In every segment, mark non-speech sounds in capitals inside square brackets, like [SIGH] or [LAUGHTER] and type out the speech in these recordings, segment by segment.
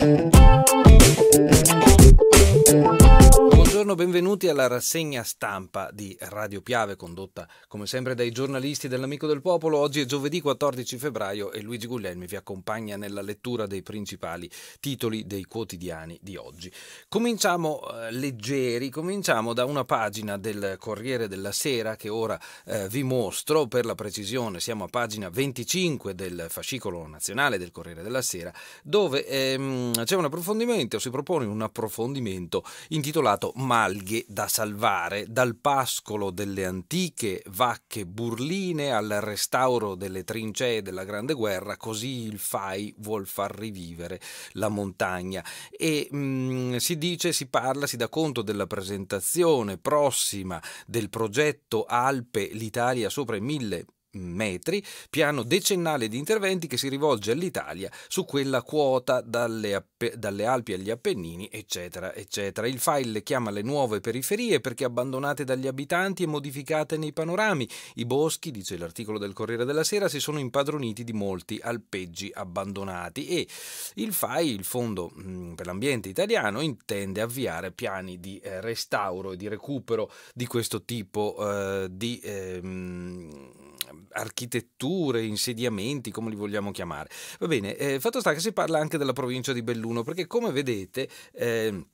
Thank you. buongiorno, benvenuti alla rassegna stampa di Radio Piave, condotta come sempre dai giornalisti dell'Amico del Popolo. Oggi è giovedì 14 febbraio e Luigi Guglielmi vi accompagna nella lettura dei principali titoli dei quotidiani di oggi. Cominciamo eh, leggeri, cominciamo da una pagina del Corriere della Sera che ora eh, vi mostro, per la precisione siamo a pagina 25 del fascicolo nazionale del Corriere della Sera, dove ehm, c'è un approfondimento, si propone un approfondimento intitolato Ma alghe da salvare, dal pascolo delle antiche vacche burline al restauro delle trincee della Grande Guerra, così il FAI vuol far rivivere la montagna. E mh, mm, si dice, si parla, si dà conto della presentazione prossima del progetto Alpe l'Italia sopra i mille metri, piano decennale di interventi che si rivolge all'Italia su quella quota dalle, dalle, Alpi agli Appennini, eccetera, eccetera. Il file chiama le nuove periferie perché abbandonate dagli abitanti e modificate nei panorami. I boschi, dice l'articolo del Corriere della Sera, si sono impadroniti di molti alpeggi abbandonati e il FAI, il Fondo per l'Ambiente Italiano, intende avviare piani di eh, restauro e di recupero di questo tipo eh, di... Eh, architetture, insediamenti, come li vogliamo chiamare. Va bene, eh, fatto sta che si parla anche della provincia di Belluno, perché come vedete... Eh,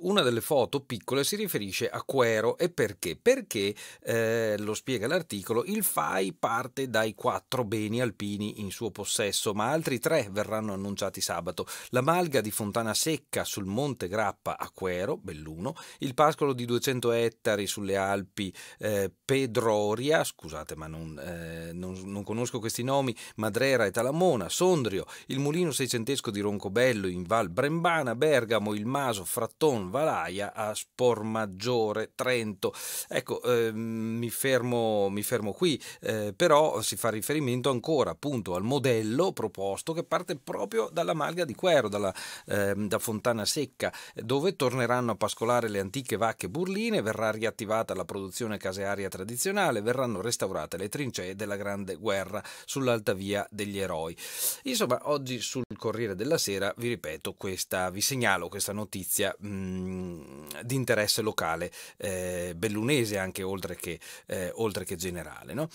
una delle foto piccole si riferisce a Quero e perché? Perché, eh, lo spiega l'articolo, il FAI parte dai quattro beni alpini in suo possesso, ma altri tre verranno annunciati sabato. La malga di Fontana Secca sul Monte Grappa a Quero, Belluno, il pascolo di 200 ettari sulle Alpi eh, Pedroria, scusate ma non, eh, non, non conosco questi nomi, Madrera e Talamona, Sondrio, il mulino seicentesco di Roncobello in Val Brembana, Bergamo, il Maso, Frattino, Torton Valaia a Spormaggiore Trento. Ecco, eh, mi, fermo, mi, fermo, qui, eh, però si fa riferimento ancora appunto al modello proposto che parte proprio dalla Malga di Quero, dalla, eh, da Fontana Secca, dove torneranno a pascolare le antiche vacche burline, verrà riattivata la produzione casearia tradizionale, verranno restaurate le trincee della Grande Guerra sull'alta via degli eroi. Insomma, oggi sul Corriere della Sera vi ripeto questa, vi segnalo questa notizia di interesse locale eh, bellunese anche oltre che, eh, oltre che generale. No?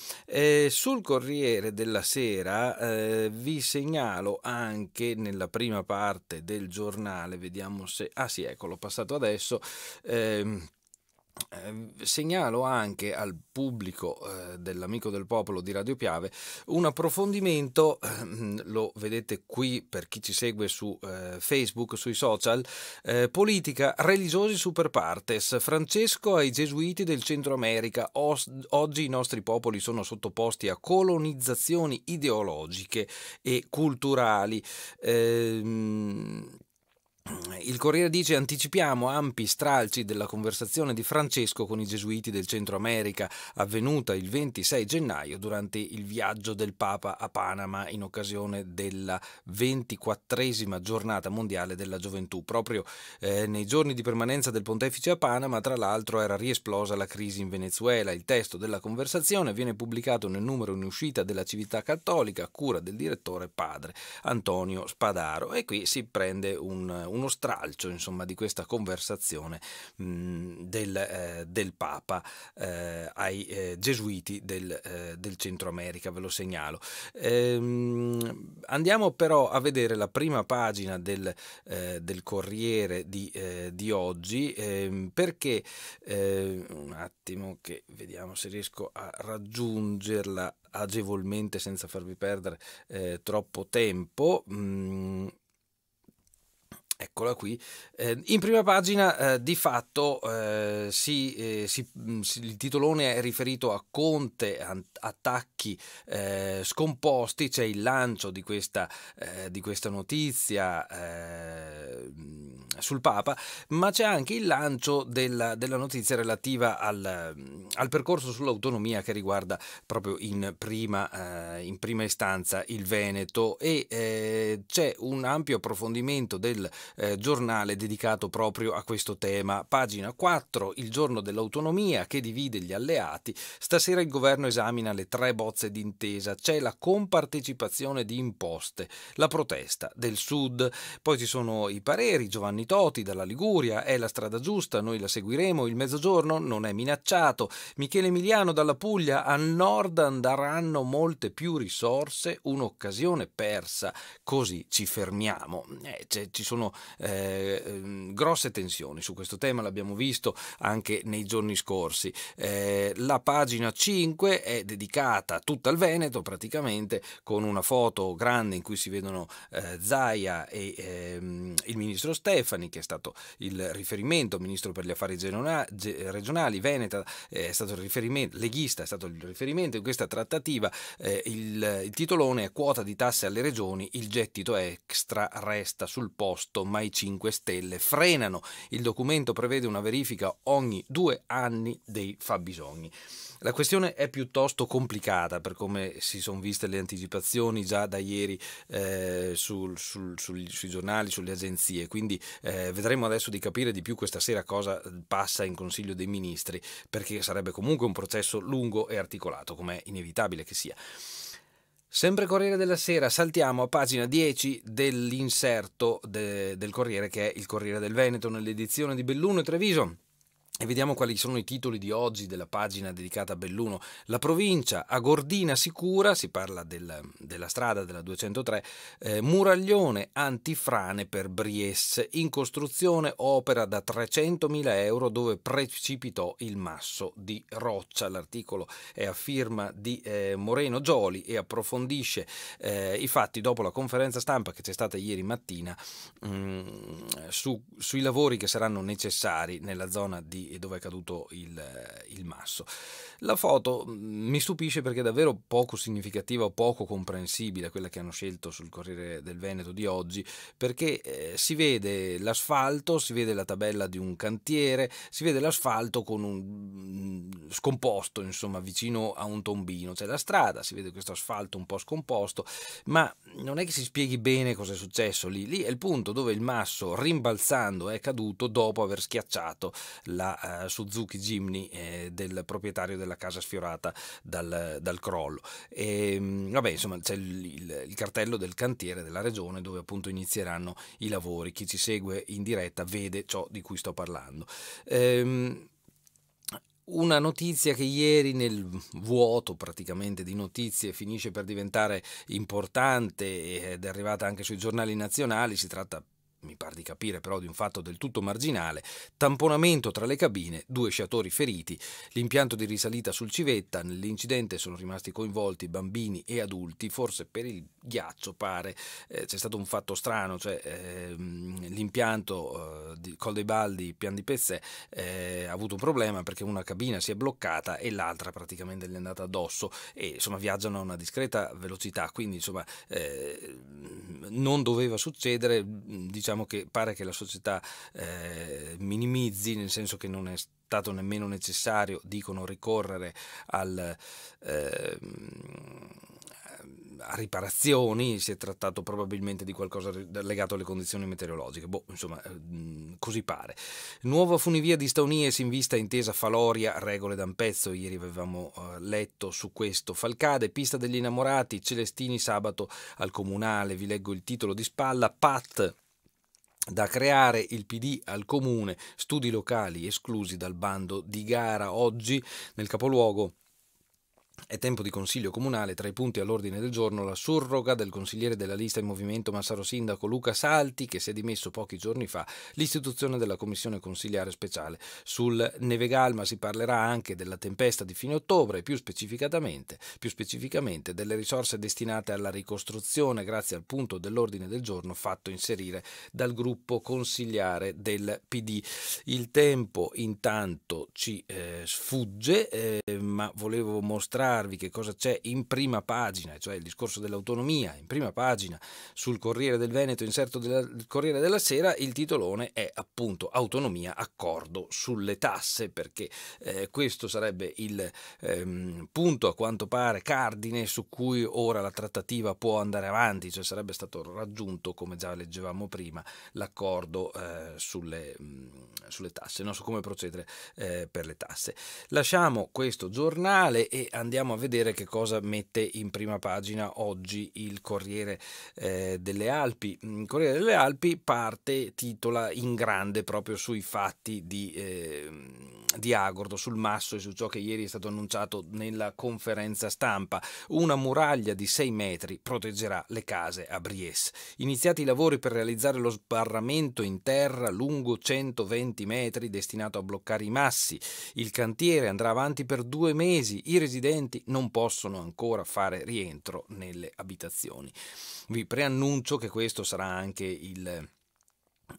sul Corriere della Sera eh, vi segnalo anche nella prima parte del giornale, vediamo se... Ah sì, ecco, l'ho passato adesso. Ehm, Ehm, segnalo anche al pubblico eh, dell'Amico del Popolo di Radio Piave un approfondimento, ehm, lo vedete qui per chi ci segue su eh, Facebook, sui social, eh, politica religiosi super partes, Francesco ai gesuiti del Centro America, Os- oggi i nostri popoli sono sottoposti a colonizzazioni ideologiche e culturali. Ehm, il Corriere dice anticipiamo ampi stralci della conversazione di Francesco con i gesuiti del Centro America avvenuta il 26 gennaio durante il viaggio del Papa a Panama in occasione della 24esima giornata mondiale della gioventù. Proprio eh, nei giorni di permanenza del pontefice a Panama, tra l'altro, era riesplosa la crisi in Venezuela. Il testo della conversazione viene pubblicato nel numero in uscita della Civiltà Cattolica a cura del direttore padre Antonio Spadaro e qui si prende un, uno stralcio stralcio insomma, di questa conversazione mh, mm, del, eh, del, Papa eh, ai eh, gesuiti del, eh, del, Centro America, ve lo segnalo. Ehm, andiamo però a vedere la prima pagina del, eh, del Corriere di, eh, di oggi ehm, perché ehm, un attimo che vediamo se riesco a raggiungerla agevolmente senza farvi perdere troppo tempo. Mh, mm, Eccola qui. Eh, in prima pagina eh, di fatto eh, si, eh, mm, si, il titolone è riferito a Conte, a, attacchi eh, scomposti, c'è il lancio di questa, eh, di questa notizia ehm, sul Papa, ma c'è anche il lancio della, della notizia relativa al, mm, al percorso sull'autonomia che riguarda proprio in prima, in prima istanza il Veneto e c'è un ampio approfondimento del eh, giornale dedicato proprio a questo tema. Pagina 4, il giorno dell'autonomia che divide gli alleati. Stasera il governo esamina le tre bozze d'intesa. C'è la compartecipazione di imposte, la protesta del Sud. Poi ci sono i pareri, Giovanni Toti dalla Liguria, è la strada giusta, noi la seguiremo, il mezzogiorno non è minacciato. Michele Emiliano dalla Puglia, al nord andranno molte più risorse, un'occasione persa, così ci fermiamo. Eh, ci sono eh, ehm, grosse tensioni su questo tema, l'abbiamo visto anche nei giorni scorsi. Eh, la pagina 5 è dedicata tutta al Veneto praticamente con una foto grande in cui si vedono eh, Zaia e ehm, il ministro Stefani che è stato il riferimento, ministro per gli affari regionali, Veneta eh, è stato il riferimento, leghista è stato il riferimento in questa trattativa, eh, il, il titolone è quota di tasse alle regioni, il gettito extra resta sul posto mai 5 Stelle frenano. Il documento prevede una verifica ogni due anni dei fabbisogni. La questione è piuttosto complicata per come si sono viste le anticipazioni già da ieri eh, sul, sul, sul, sui giornali, sulle agenzie, quindi eh, vedremo adesso di capire di più questa sera cosa passa in Consiglio dei Ministri, perché sarebbe comunque un processo lungo e articolato, come è inevitabile che sia. Sempre Corriere della Sera, saltiamo a pagina 10 dell'inserto de, del Corriere che è il Corriere del Veneto nell'edizione di Belluno e Treviso. E vediamo quali sono i titoli di oggi della pagina dedicata a Belluno. La provincia a Gordina sicura, si parla del, della strada della 203, eh, muraglione antifrane per Briesse, in costruzione opera da 300.000 euro dove precipitò il masso di roccia. L'articolo è a firma di eh, Moreno Gioli e approfondisce eh, i fatti dopo la conferenza stampa che c'è stata ieri mattina mh, mm, su, sui lavori che saranno necessari nella zona di dove è caduto il, il masso. La foto mm, mi stupisce perché è davvero poco significativa o poco comprensibile quella che hanno scelto sul Corriere del Veneto di oggi, perché eh, si vede l'asfalto, si vede la tabella di un cantiere, si vede l'asfalto con un mm, scomposto, insomma, vicino a un tombino, c'è la strada, si vede questo asfalto un po' scomposto, ma non è che si spieghi bene cosa è successo lì, lì è il punto dove il masso rimbalzando è caduto dopo aver schiacciato la a Suzuki Jimny eh, del proprietario della casa sfiorata dal, dal crollo. E, ehm, vabbè, insomma, c'è il, il, il, cartello del cantiere della regione dove appunto inizieranno i lavori. Chi ci segue in diretta vede ciò di cui sto parlando. Ehm, una notizia che ieri nel vuoto praticamente di notizie finisce per diventare importante ed è arrivata anche sui giornali nazionali, si tratta mi pare di capire però di un fatto del tutto marginale, tamponamento tra le cabine, due sciatori feriti, l'impianto di risalita sul civetta, nell'incidente sono rimasti coinvolti bambini e adulti, forse per il ghiaccio, pare. Eh, c'è stato un fatto strano, cioè ehm, l'impianto eh, di Col Baldi, Pian di Pezzè, eh, ha avuto un problema perché una cabina si è bloccata e l'altra praticamente gli è andata addosso e insomma viaggiano a una discreta velocità, quindi insomma eh, non doveva succedere, diciamo che pare che la società eh, minimizzi, nel senso che non è stato nemmeno necessario, dicono, ricorrere al... Ehm, a riparazioni, si è trattato probabilmente di qualcosa legato alle condizioni meteorologiche. Boh, insomma, eh, mm, così pare. Nuova funivia di Staunie si invista intesa Faloria, regole da un pezzo, ieri avevamo eh, letto su questo. Falcade, pista degli innamorati, Celestini sabato al comunale, vi leggo il titolo di spalla, Pat da creare il PD al comune, studi locali esclusi dal bando di gara oggi nel capoluogo è tempo di consiglio comunale, tra i punti all'ordine del giorno la surroga del consigliere della lista in movimento Massaro Sindaco Luca Salti, che si è dimesso pochi giorni fa, l'istituzione della commissione consigliare speciale. Sul Nevegalma si parlerà anche della tempesta di fine ottobre, più specificatamente, più specificamente delle risorse destinate alla ricostruzione grazie al punto dell'ordine del giorno fatto inserire dal gruppo consigliare del PD. Il tempo intanto ci eh, sfugge, eh, ma volevo mostrare mostrarvi che cosa c'è in prima pagina, cioè il discorso dell'autonomia, in prima pagina sul Corriere del Veneto, inserto del Corriere della Sera, il titolone è appunto Autonomia, accordo sulle tasse, perché eh, questo sarebbe il ehm, punto a quanto pare cardine su cui ora la trattativa può andare avanti, cioè sarebbe stato raggiunto, come già leggevamo prima, l'accordo eh, sulle, mh, sulle, tasse, no? su come procedere eh, per le tasse. Lasciamo questo giornale e andiamo andiamo a vedere che cosa mette in prima pagina oggi il Corriere eh, delle Alpi. Mm, il Corriere delle Alpi parte, titola in grande proprio sui fatti di, eh, di Agordo, sul masso e su ciò che ieri è stato annunciato nella conferenza stampa. Una muraglia di 6 metri proteggerà le case a Bries. Iniziati i lavori per realizzare lo sbarramento in terra lungo 120 metri destinato a bloccare i massi. Il cantiere andrà avanti per due mesi. I residenti residenti non possono ancora fare rientro nelle abitazioni. Vi preannuncio che questo sarà anche il...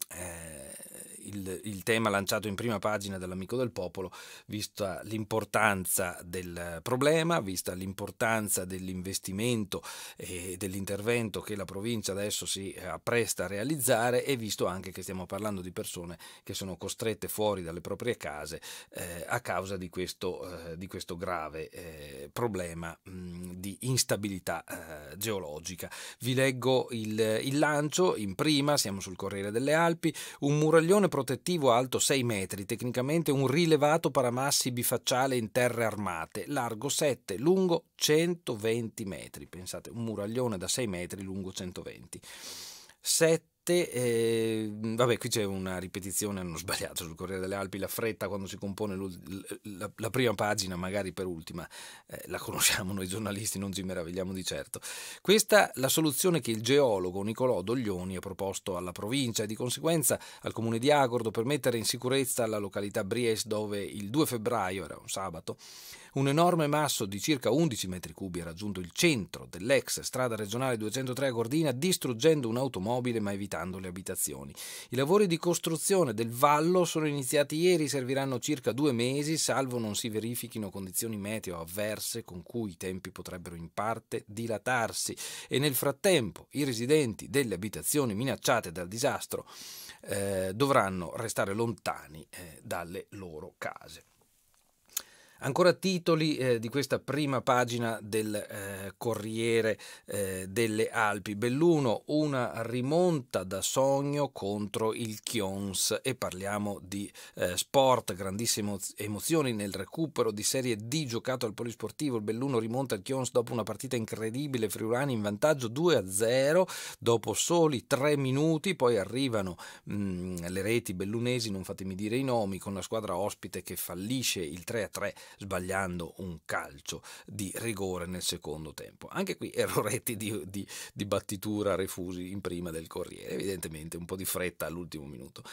Eh, il, il, tema lanciato in prima pagina dall'Amico del Popolo, vista l'importanza del problema, vista l'importanza dell'investimento e dell'intervento che la provincia adesso si appresta a realizzare e visto anche che stiamo parlando di persone che sono costrette fuori dalle proprie case eh, a causa di questo, eh, di questo grave eh, problema mh, di instabilità eh, geologica. Vi leggo il, il lancio in prima, siamo sul Corriere delle Alpi, un muraglione protettivo alto 6 metri, tecnicamente un rilevato paramassi bifacciale in terre armate, largo 7, lungo 120 metri. Pensate, un muraglione da 6 metri, lungo 120. 7 parte, eh, vabbè, qui c'è una ripetizione, hanno sbagliato sul Corriere delle Alpi, la fretta quando si compone la, la, prima pagina, magari per ultima, eh, la conosciamo noi giornalisti, non ci meravigliamo di certo. Questa è la soluzione che il geologo Nicolò Doglioni ha proposto alla provincia e di conseguenza al comune di Agordo per mettere in sicurezza la località Bries dove il 2 febbraio, era un sabato, un enorme masso di circa 11 metri cubi ha raggiunto il centro dell'ex strada regionale 203 a Gordina, distruggendo un'automobile ma evitando le abitazioni. I lavori di costruzione del vallo sono iniziati ieri, serviranno circa due mesi, salvo non si verifichino condizioni meteo avverse con cui i tempi potrebbero in parte dilatarsi. E nel frattempo i residenti delle abitazioni minacciate dal disastro eh, dovranno restare lontani eh, dalle loro case. Ancora titoli eh, di questa prima pagina del eh, Corriere eh, delle Alpi. Belluno, una rimonta da sogno contro il Chions e parliamo di eh, sport, grandissime emozioni nel recupero di Serie D giocato al Polisportivo. Il Belluno rimonta il Chions dopo una partita incredibile, Friulani in vantaggio 2-0 dopo soli 3 minuti, poi arrivano mh, mm, le reti bellunesi, non fatemi dire i nomi, con la squadra ospite che fallisce il 3-3 sbagliando un calcio di rigore nel secondo tempo. Anche qui erroretti di, di, di battitura refusi in prima del Corriere, evidentemente un po' di fretta all'ultimo minuto.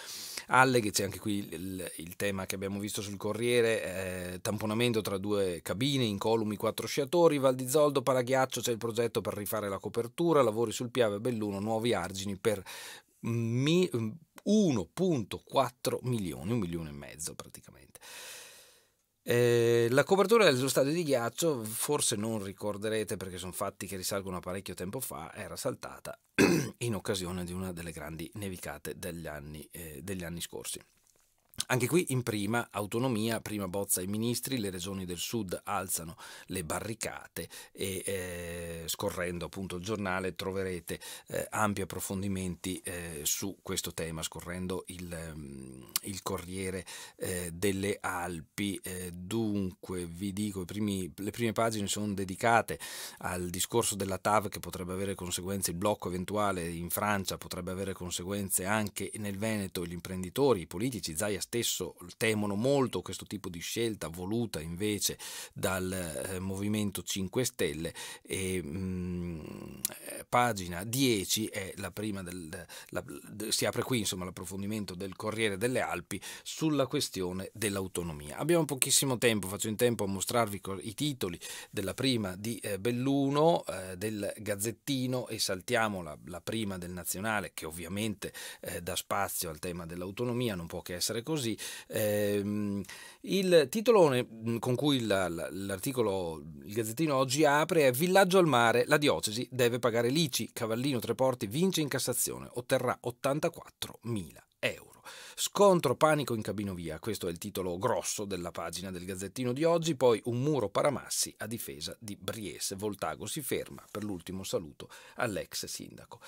Alleghe c'è anche qui il, il, tema che abbiamo visto sul Corriere, eh, tamponamento tra due cabine, incolumi quattro sciatori, Val di Zoldo, Palaghiaccio, c'è il progetto per rifare la copertura, lavori sul Piave Belluno, nuovi argini per 1.4 milioni, un milione e mezzo praticamente. Eh, la copertura dello stadio di ghiaccio, forse non ricorderete perché sono fatti che risalgono a parecchio tempo fa, era saltata [CLEARS THROAT] in occasione di una delle grandi nevicate degli anni, eh, degli anni scorsi. Anche qui in prima autonomia, prima bozza i ministri, le regioni del sud alzano le barricate e eh, scorrendo appunto il giornale troverete eh, ampi approfondimenti eh, su questo tema, scorrendo il, ehm, il Corriere eh, delle Alpi. Eh, dunque vi dico, primi, le prime pagine sono dedicate al discorso della TAV che potrebbe avere conseguenze, il blocco eventuale in Francia potrebbe avere conseguenze anche nel Veneto, gli imprenditori, i politici, Zaia stesso temono molto questo tipo di scelta voluta invece dal eh, Movimento 5 Stelle e mh, mm, pagina 10 è la prima del, la, si apre qui insomma l'approfondimento del Corriere delle Alpi sulla questione dell'autonomia. Abbiamo pochissimo tempo, faccio in tempo a mostrarvi i titoli della prima di eh, Belluno, eh, del Gazzettino e saltiamo la, la, prima del Nazionale che ovviamente eh, dà spazio al tema dell'autonomia, non può che essere così così. Eh, il titolone mm, con cui la, la, l'articolo Il Gazzettino oggi apre è Villaggio al mare, la diocesi deve pagare l'ICI, Cavallino Treporti vince in Cassazione, otterrà 84.000 euro. Scontro panico in cabinovia, questo è il titolo grosso della pagina del Gazzettino di oggi, poi un muro paramassi a difesa di Briese. Voltago si ferma per l'ultimo saluto all'ex sindaco.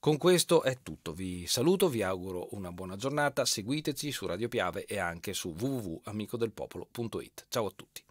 Con questo è tutto, vi saluto, vi auguro una buona giornata, seguiteci su Radio Piave e anche su www.amicodelpopolo.it. Ciao a tutti.